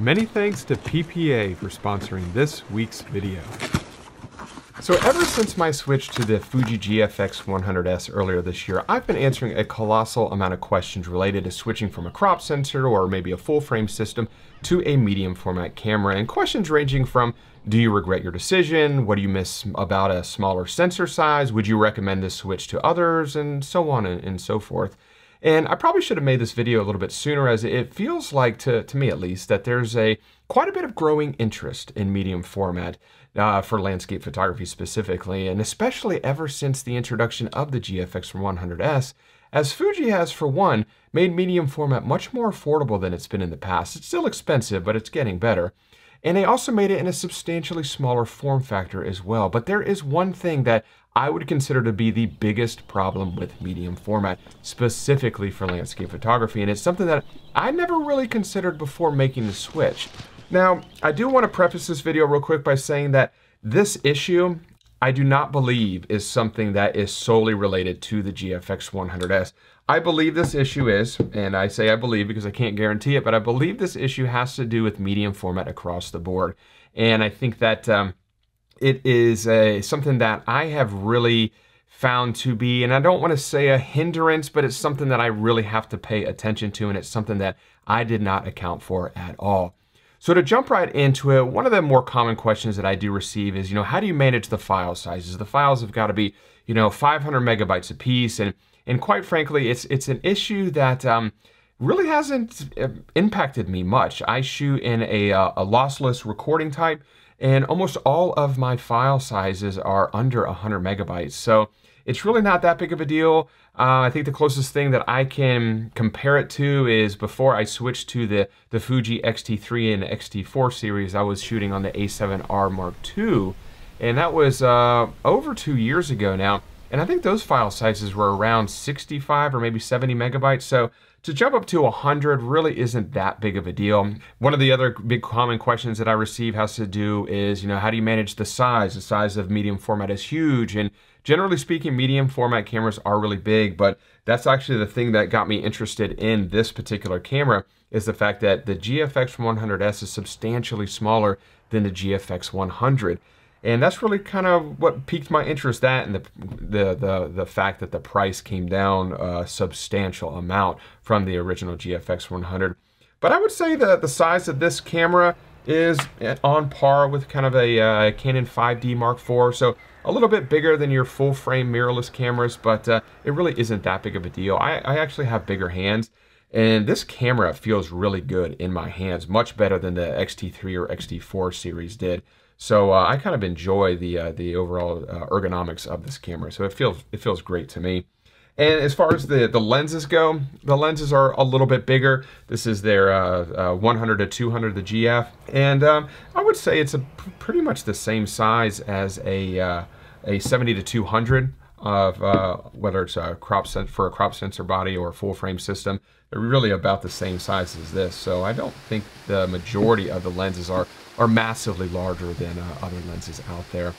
Many thanks to PPA for sponsoring this week's video. So ever since my switch to the Fuji GFX 100S earlier this year, I've been answering a colossal amount of questions related to switching from a crop sensor or maybe a full frame system to a medium format camera and questions ranging from, do you regret your decision? What do you miss about a smaller sensor size? Would you recommend this switch to others? And so on and, and so forth. And I probably should have made this video a little bit sooner as it feels like, to, to me at least, that there's a quite a bit of growing interest in medium format uh, for landscape photography specifically, and especially ever since the introduction of the GFX 100S, as Fuji has, for one, made medium format much more affordable than it's been in the past. It's still expensive, but it's getting better. And they also made it in a substantially smaller form factor as well. But there is one thing that I would consider to be the biggest problem with medium format, specifically for landscape photography. And it's something that I never really considered before making the switch. Now, I do want to preface this video real quick by saying that this issue, I do not believe is something that is solely related to the GFX 100S. I believe this issue is, and I say I believe because I can't guarantee it, but I believe this issue has to do with medium format across the board. And I think that um, it is a, something that I have really found to be, and I don't want to say a hindrance, but it's something that I really have to pay attention to, and it's something that I did not account for at all. So to jump right into it, one of the more common questions that I do receive is, you know, how do you manage the file sizes? The files have got to be, you know, 500 megabytes a piece, and and quite frankly, it's it's an issue that um, really hasn't uh, impacted me much. I shoot in a, uh, a lossless recording type, and almost all of my file sizes are under 100 megabytes. So it's really not that big of a deal. Uh, I think the closest thing that I can compare it to is before I switched to the, the Fuji X-T3 and X-T4 series, I was shooting on the A7R Mark II, and that was uh, over two years ago now. And I think those file sizes were around 65 or maybe 70 megabytes. So to jump up to 100 really isn't that big of a deal. One of the other big common questions that I receive has to do is, you know, how do you manage the size? The size of medium format is huge. And generally speaking, medium format cameras are really big, but that's actually the thing that got me interested in this particular camera is the fact that the GFX 100S is substantially smaller than the GFX 100 and that's really kind of what piqued my interest that and the the the, the fact that the price came down a substantial amount from the original GFX 100 but I would say that the size of this camera is eh, on par with kind of a uh, Canon 5D Mark IV so a little bit bigger than your full frame mirrorless cameras but uh, it really isn't that big of a deal I, I actually have bigger hands and this camera feels really good in my hands much better than the X-T3 or X-T4 series did so uh, I kind of enjoy the uh, the overall uh, ergonomics of this camera. So it feels it feels great to me. And as far as the, the lenses go, the lenses are a little bit bigger. This is their uh, uh, 100 to 200, the GF. And um, I would say it's pretty much the same size as a, uh, a 70 to 200 of uh, whether it's a crop for a crop sensor body or a full frame system. They're really about the same size as this. So I don't think the majority of the lenses are are massively larger than uh, other lenses out there.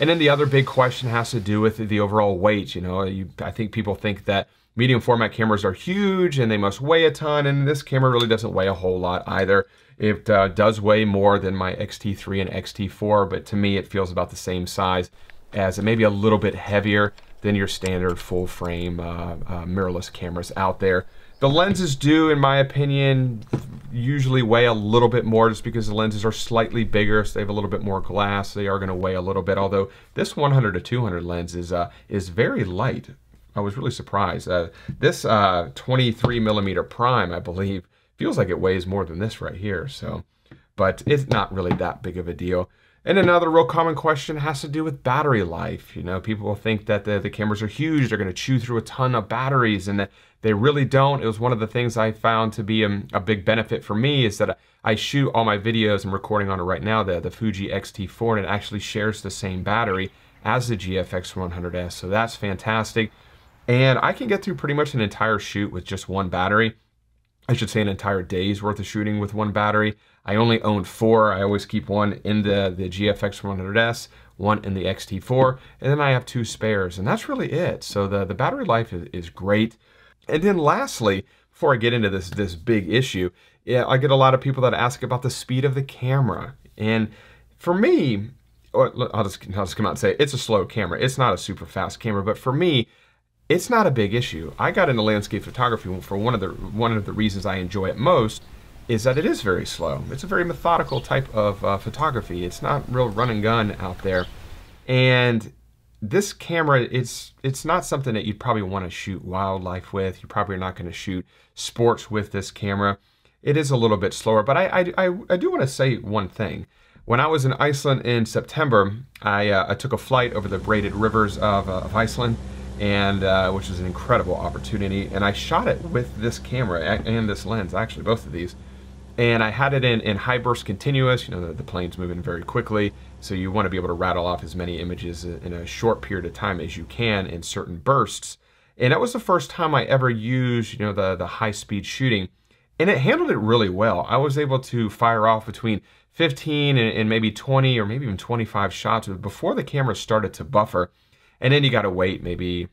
And then the other big question has to do with the overall weight. You know, you, I think people think that medium format cameras are huge and they must weigh a ton, and this camera really doesn't weigh a whole lot either. It uh, does weigh more than my X-T3 and X-T4, but to me it feels about the same size as it may be a little bit heavier than your standard full frame uh, uh mirrorless cameras out there. The lenses do, in my opinion, usually weigh a little bit more just because the lenses are slightly bigger, so they have a little bit more glass. They are going to weigh a little bit, although this 100 to 200 lens is, uh, is very light. I was really surprised. Uh, this uh, 23 millimeter prime, I believe, feels like it weighs more than this right here. So, but it's not really that big of a deal. And another real common question has to do with battery life. You know, people think that the, the cameras are huge, they're gonna chew through a ton of batteries, and that they really don't. It was one of the things I found to be a, um, a big benefit for me is that I shoot all my videos, I'm recording on it right now, the, the Fuji X-T4, and it actually shares the same battery as the GFX 100S, so that's fantastic. And I can get through pretty much an entire shoot with just one battery. I should say an entire day's worth of shooting with one battery. I only own four. I always keep one in the, the GFX 100S, one in the X-T4, and then I have two spares, and that's really it. So the, the battery life is, is great. And then lastly, before I get into this, this big issue, yeah, I get a lot of people that ask about the speed of the camera. And for me, I'll just, I'll just come out and say, it's a slow camera. It's not a super fast camera, but for me, it's not a big issue. I got into landscape photography for one of the one of the reasons I enjoy it most is that it is very slow. It's a very methodical type of uh, photography. It's not real run and gun out there, and this camera it's it's not something that you'd probably want to shoot wildlife with. You probably are not going to shoot sports with this camera. It is a little bit slower, but I I, I, I do want to say one thing. When I was in Iceland in September, I, uh, I took a flight over the braided rivers of, uh, of Iceland and uh, which is an incredible opportunity. And I shot it with this camera and this lens, actually both of these. And I had it in, in high burst continuous, you know, the, the plane's moving very quickly. So you wanna be able to rattle off as many images uh, in a short period of time as you can in certain bursts. And that was the first time I ever used, you know, the, the high speed shooting. And it handled it really well. I was able to fire off between 15 and, and maybe 20 or maybe even 25 shots before the camera started to buffer and then you got to wait maybe,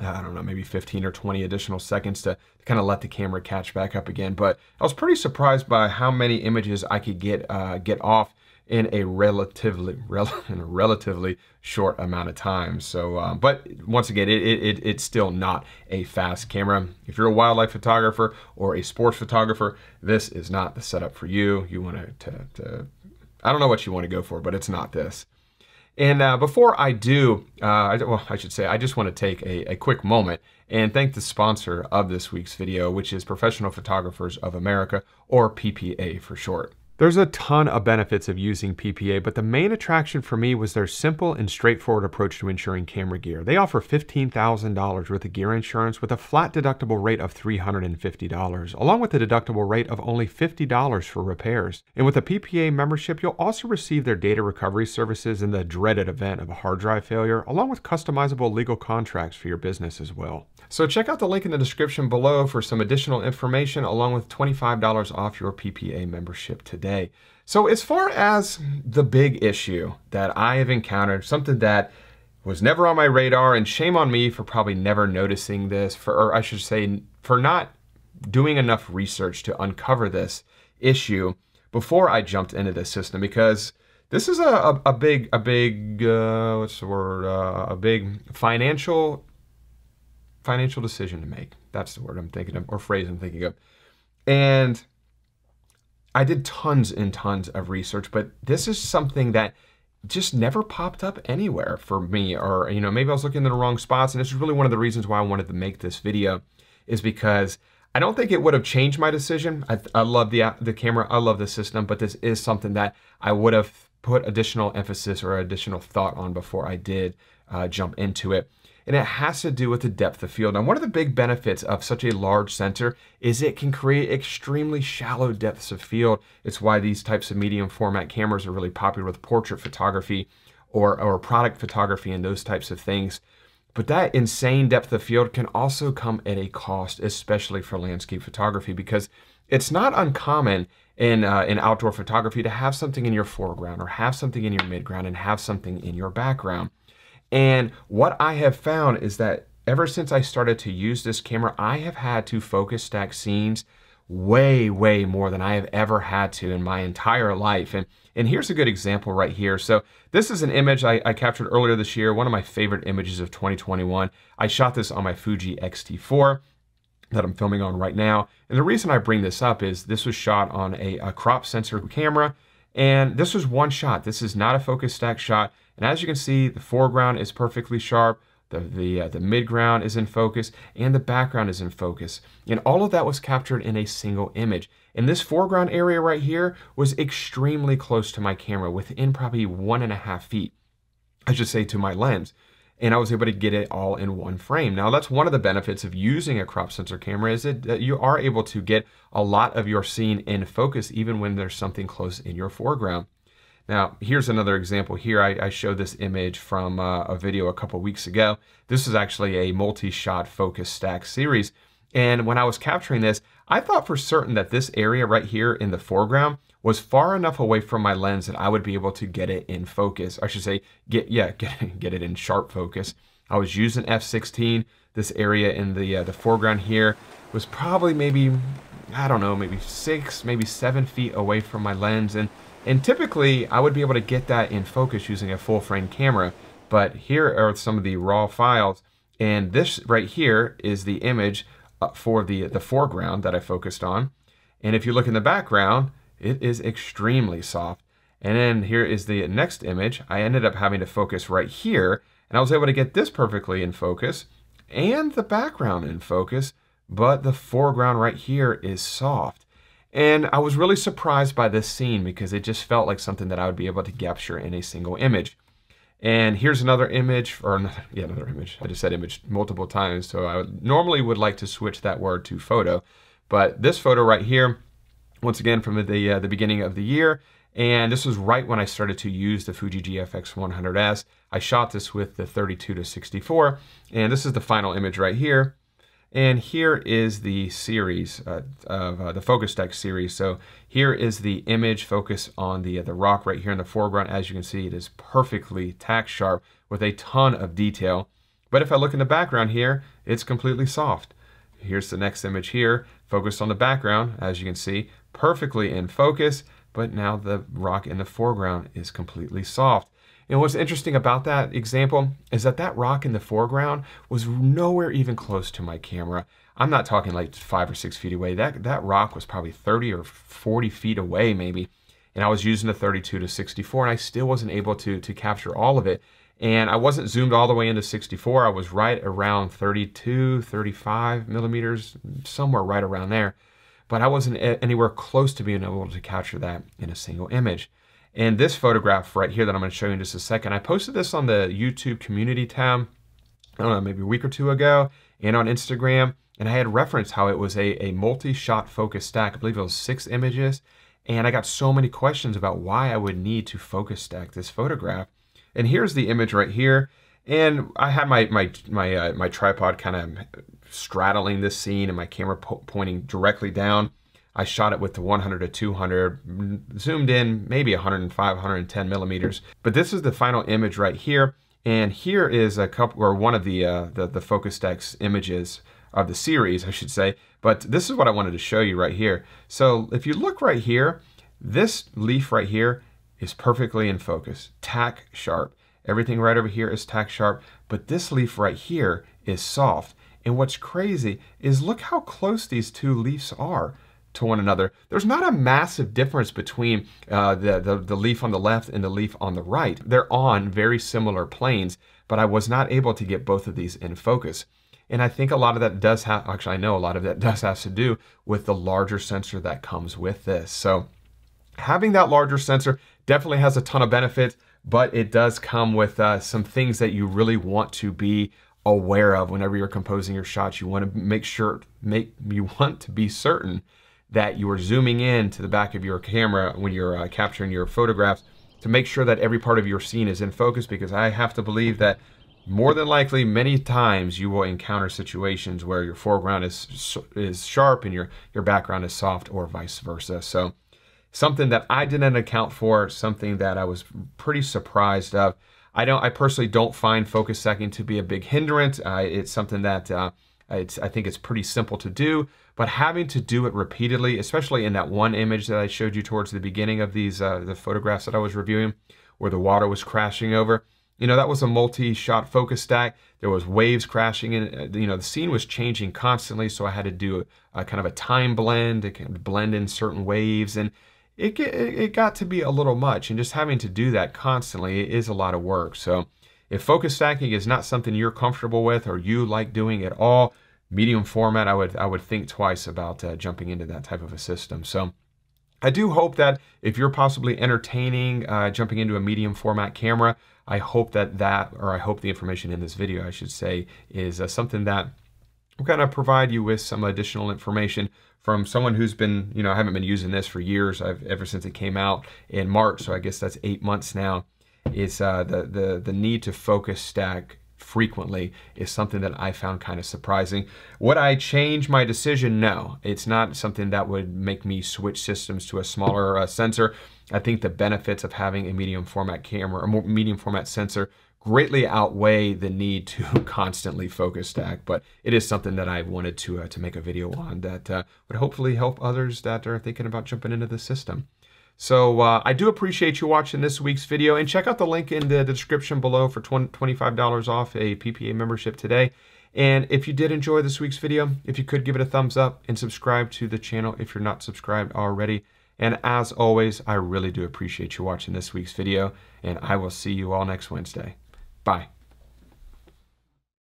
uh, I don't know, maybe 15 or 20 additional seconds to, to kind of let the camera catch back up again. But I was pretty surprised by how many images I could get uh, get off in a relatively rel in a relatively short amount of time. So, um, but once again, it, it, it's still not a fast camera. If you're a wildlife photographer or a sports photographer, this is not the setup for you. You want to, to, I don't know what you want to go for, but it's not this. And uh, before I do, uh, I, well, I should say, I just want to take a, a, quick moment and thank the sponsor of this week's video, which is Professional Photographers of America, or PPA for short. There's a ton of benefits of using PPA, but the main attraction for me was their simple and straightforward approach to insuring camera gear. They offer $15,000 worth of gear insurance with a flat deductible rate of $350, along with a deductible rate of only $50 for repairs. And with a PPA membership, you'll also receive their data recovery services in the dreaded event of a hard drive failure, along with customizable legal contracts for your business as well. So check out the link in the description below for some additional information along with $25 off your PPA membership today. So as far as the big issue that I have encountered, something that was never on my radar and shame on me for probably never noticing this for or I should say for not doing enough research to uncover this issue before I jumped into this system because this is a, a, a big a big uh, what's the word uh, a big financial financial decision to make. That's the word I'm thinking of, or phrase I'm thinking of. And I did tons and tons of research, but this is something that just never popped up anywhere for me or you know maybe I was looking in the wrong spots and this is really one of the reasons why I wanted to make this video is because I don't think it would have changed my decision. I, I love the the camera, I love the system, but this is something that I would have put additional emphasis or additional thought on before I did uh, jump into it and it has to do with the depth of field. Now, one of the big benefits of such a large sensor is it can create extremely shallow depths of field. It's why these types of medium format cameras are really popular with portrait photography or, or product photography and those types of things. But that insane depth of field can also come at a cost, especially for landscape photography, because it's not uncommon in, uh, in outdoor photography to have something in your foreground or have something in your midground and have something in your background. And what I have found is that ever since I started to use this camera, I have had to focus stack scenes way, way more than I have ever had to in my entire life. And, and here's a good example right here. So this is an image I, I captured earlier this year, one of my favorite images of 2021. I shot this on my Fuji X-T4 that I'm filming on right now. And the reason I bring this up is this was shot on a, a crop sensor camera and this was one shot. This is not a focus stack shot. And as you can see, the foreground is perfectly sharp. The, the, uh, the midground is in focus and the background is in focus. And all of that was captured in a single image. And this foreground area right here was extremely close to my camera within probably one and a half feet. I should say to my lens and I was able to get it all in one frame. Now that's one of the benefits of using a crop sensor camera is that you are able to get a lot of your scene in focus even when there's something close in your foreground. Now, here's another example here. I, I showed this image from uh, a video a couple weeks ago. This is actually a multi-shot focus stack series. And when I was capturing this, I thought for certain that this area right here in the foreground was far enough away from my lens that I would be able to get it in focus. I should say, get yeah, get, get it in sharp focus. I was using f16. This area in the uh, the foreground here was probably maybe I don't know, maybe six, maybe seven feet away from my lens, and and typically I would be able to get that in focus using a full frame camera. But here are some of the raw files, and this right here is the image uh, for the the foreground that I focused on. And if you look in the background, it is extremely soft. And then here is the next image. I ended up having to focus right here, and I was able to get this perfectly in focus and the background in focus, but the foreground right here is soft. And I was really surprised by this scene because it just felt like something that I would be able to capture in a single image. And here's another image, or another, yeah, another image. I just said image multiple times, so I would, normally would like to switch that word to photo. But this photo right here, once again from the, uh, the beginning of the year. And this was right when I started to use the Fuji GFX 100S. I shot this with the 32 to 64, and this is the final image right here. And here is the series uh, of uh, the focus deck series. So here is the image focus on the, uh, the rock right here in the foreground. As you can see, it is perfectly tack sharp with a ton of detail. But if I look in the background here, it's completely soft. Here's the next image here, focused on the background, as you can see perfectly in focus, but now the rock in the foreground is completely soft. And what's interesting about that example is that that rock in the foreground was nowhere even close to my camera. I'm not talking like five or six feet away. That, that rock was probably 30 or 40 feet away maybe. And I was using the 32 to 64 and I still wasn't able to, to capture all of it. And I wasn't zoomed all the way into 64. I was right around 32, 35 millimeters, somewhere right around there but I wasn't anywhere close to being able to capture that in a single image. And this photograph right here that I'm going to show you in just a second, I posted this on the YouTube community tab, I don't know, maybe a week or two ago, and on Instagram. And I had referenced how it was a, a multi-shot focus stack. I believe it was six images. And I got so many questions about why I would need to focus stack this photograph. And here's the image right here. And I had my my my uh, my tripod kind of straddling this scene and my camera po pointing directly down. I shot it with the 100 to 200, mm, zoomed in maybe 105, 110 millimeters. But this is the final image right here. And here is a couple, or one of the, uh, the, the Focustex images of the series, I should say. But this is what I wanted to show you right here. So if you look right here, this leaf right here is perfectly in focus, tack sharp. Everything right over here is tack sharp, but this leaf right here is soft. And what's crazy is look how close these two leaves are to one another. There's not a massive difference between uh, the, the, the leaf on the left and the leaf on the right. They're on very similar planes, but I was not able to get both of these in focus. And I think a lot of that does have, actually I know a lot of that does have to do with the larger sensor that comes with this. So having that larger sensor definitely has a ton of benefits but it does come with uh, some things that you really want to be aware of whenever you're composing your shots. You want to make sure, make you want to be certain that you are zooming in to the back of your camera when you're uh, capturing your photographs to make sure that every part of your scene is in focus because I have to believe that more than likely many times you will encounter situations where your foreground is is sharp and your your background is soft or vice versa. So something that I didn't account for, something that I was pretty surprised of. I don't. I personally don't find focus stacking to be a big hindrance. Uh, it's something that uh, it's. I think it's pretty simple to do, but having to do it repeatedly, especially in that one image that I showed you towards the beginning of these uh, the photographs that I was reviewing, where the water was crashing over. You know, that was a multi-shot focus stack. There was waves crashing and uh, You know, the scene was changing constantly, so I had to do a, a kind of a time blend, to kind of blend in certain waves and it, get, it got to be a little much, and just having to do that constantly is a lot of work. So, if focus stacking is not something you're comfortable with or you like doing at all, medium format, I would I would think twice about uh, jumping into that type of a system. So. I do hope that if you're possibly entertaining uh, jumping into a medium format camera, I hope that that, or I hope the information in this video, I should say, is uh, something that we're kind of provide you with some additional information from someone who's been, you know, I haven't been using this for years. I've ever since it came out in March, so I guess that's eight months now. Is uh, the the the need to focus stack frequently is something that I found kind of surprising. Would I change my decision? No, it's not something that would make me switch systems to a smaller uh, sensor. I think the benefits of having a medium format camera, a medium format sensor greatly outweigh the need to constantly focus stack. But it is something that I wanted to, uh, to make a video on that uh, would hopefully help others that are thinking about jumping into the system. So uh, I do appreciate you watching this week's video and check out the link in the description below for $25 off a PPA membership today. And if you did enjoy this week's video, if you could give it a thumbs up and subscribe to the channel if you're not subscribed already. And as always, I really do appreciate you watching this week's video and I will see you all next Wednesday. Bye.